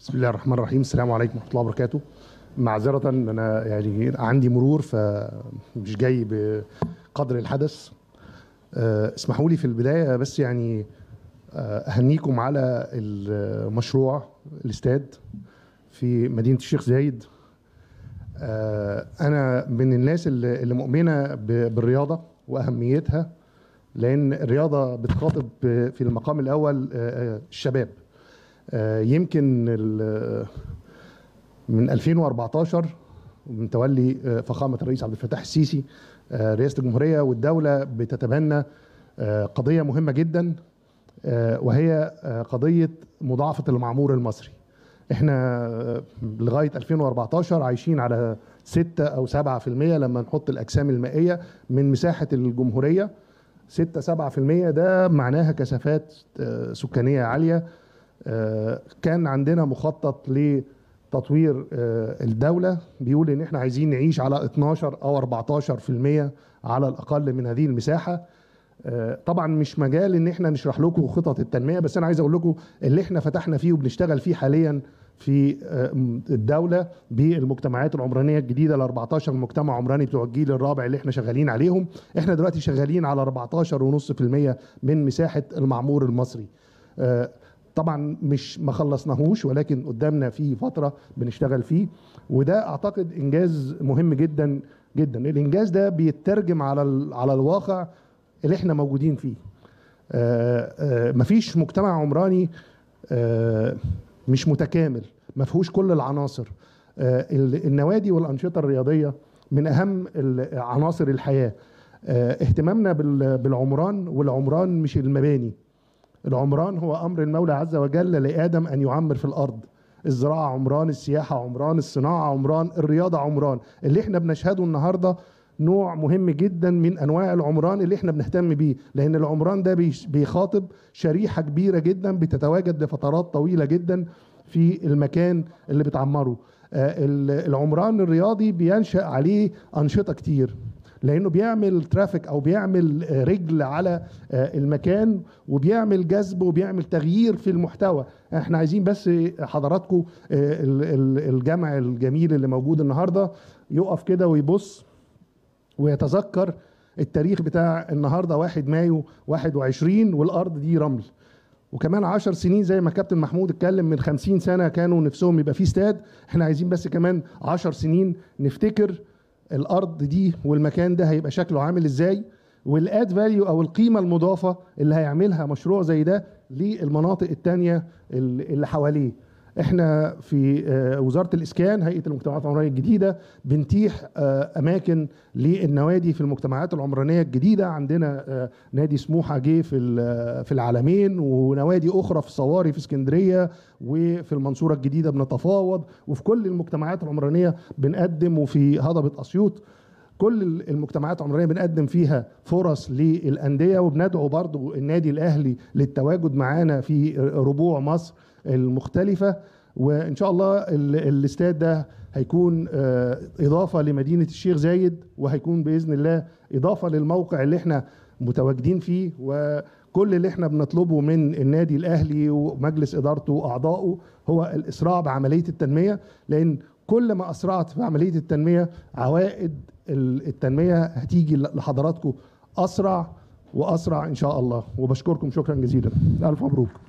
بسم الله الرحمن الرحيم السلام عليكم ورحمه الله وبركاته معذره ان انا يعني عندي مرور فمش جاي بقدر الحدث آه، اسمحوا لي في البدايه بس يعني آه، اهنيكم على المشروع الاستاد في مدينه الشيخ زايد آه، انا من الناس اللي مؤمنه بالرياضه واهميتها لان الرياضه بتخاطب في المقام الاول الشباب آه، يمكن من 2014 من تولي آه، فخامه الرئيس عبد الفتاح السيسي آه، رئاسه الجمهوريه والدوله بتتبنى قضيه مهمه جدا وهي قضيه مضاعفه المعمور المصري احنا لغايه 2014 عايشين على 6 او 7% لما نحط الاجسام المائيه من مساحه الجمهوريه 6 7% ده معناها كثافات سكانيه عاليه آه، كان عندنا مخطط لتطوير آه، الدولة بيقول إن إحنا عايزين نعيش على 12 أو 14% على الأقل من هذه المساحة آه، طبعا مش مجال ان احنا نشرح لكم خطط التنميه بس انا عايز اقول لكم اللي احنا فتحنا فيه وبنشتغل فيه حاليا في الدوله بالمجتمعات العمرانيه الجديده ال 14 مجتمع عمراني بتوع الجيل الرابع اللي احنا شغالين عليهم احنا دلوقتي شغالين على 14.5% من مساحه المعمور المصري طبعا مش ما خلصناهوش ولكن قدامنا في فتره بنشتغل فيه وده اعتقد انجاز مهم جدا جدا الانجاز ده بيترجم على على الواقع اللي احنا موجودين فيه آآ آه، آه، مفيش مجتمع عمراني آه، مش متكامل ما فيهوش كل العناصر النوادي والانشطه الرياضيه من اهم عناصر الحياه اهتمامنا بالعمران والعمران مش المباني العمران هو أمر المولى عز وجل لآدم أن يعمر في الأرض الزراعة عمران السياحة عمران الصناعة عمران الرياضة عمران اللي احنا بنشهده النهاردة نوع مهم جدا من انواع العمران اللي احنا بنهتم بيه لان العمران ده بيخاطب شريحه كبيره جدا بتتواجد لفترات طويله جدا في المكان اللي بتعمره آه، العمران الرياضي بينشأ عليه أنشطة كتير لانه بيعمل ترافيك او بيعمل آه، رجل على آه، المكان وبيعمل جذب وبيعمل تغيير في المحتوى احنا عايزين بس حضراتكم آه، الجمع الجميل اللي موجود النهارده يقف كده ويبص ويتذكر التاريخ بتاع النهارده 1 مايو 21 والارض دي رمل وكمان عشر سنين زي ما كابتن محمود اتكلم من خمسين سنة كانوا نفسهم يبقى في استاد احنا عايزين بس كمان عشر سنين نفتكر الارض دي والمكان ده هيبقى شكله عامل ازاي والاد فاليو او القيمه المضافه اللي هيعملها مشروع زي ده للمناطق التانية اللي حواليه احنا في آه، وزاره الاسكان هيئه المجتمعات العمرانيه الجديده بنتيح آه، اماكن للنوادي في المجتمعات العمرانيه الجديده عندنا آه، نادي سموحه جه في في العالمين ونوادي اخرى في صواري في اسكندريه وفي المنصوره الجديده بنتفاوض وفي كل المجتمعات العمرانيه بنقدم وفي هضبه اسيوط كل المجتمعات العمرانية بنقدم فيها فرص للانديه وبندعو برضو النادي الاهلي للتواجد معانا في ربوع مصر المختلفه وان شاء الله الاستاد ده هيكون آه، اضافه لمدينه الشيخ زايد وهيكون باذن الله اضافه للموقع اللي احنا متواجدين فيه وكل اللي احنا بنطلبه من النادي الاهلي ومجلس ادارته واعضائه هو الاسراع بعمليه التنميه لان كل ما اسرعت في عمليه التنميه عوائد التنميه هتيجي لحضراتكم اسرع واسرع ان شاء الله وبشكركم شكرا جزيلا الف مبروك